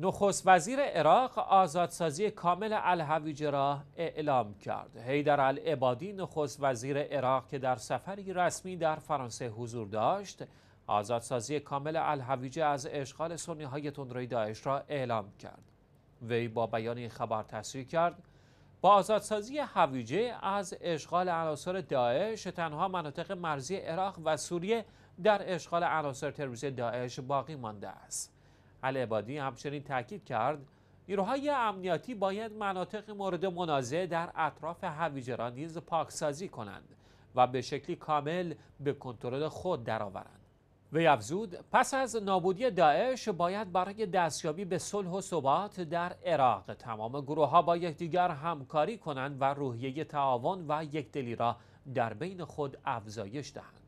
نخست وزیر عراق آزادسازی کامل الهویج را اعلام کرد. حیدر العبادی نخست وزیر عراق که در سفری رسمی در فرانسه حضور داشت، آزادسازی کامل الهویج از اشغال سنی های تندروی داعش را اعلام کرد. وی با بیان این خبر تصریح کرد با آزادسازی هویجه از اشغال عناصر داعش تنها مناطق مرزی عراق و سوریه در اشغال عناصر تروریستی داعش باقی مانده است. عبادی همچنین تاکید کرد نیروهای امنیتی باید مناطق مورد منازعه در اطراف را نیز پاکسازی کنند و به شکلی کامل به کنترل خود درآورند وی افزود پس از نابودی داعش باید برای دستیابی به صلح و ثبات در عراق تمام گروه ها با یکدیگر همکاری کنند و روحیه تعاون و یکدلی را در بین خود افزایش دهند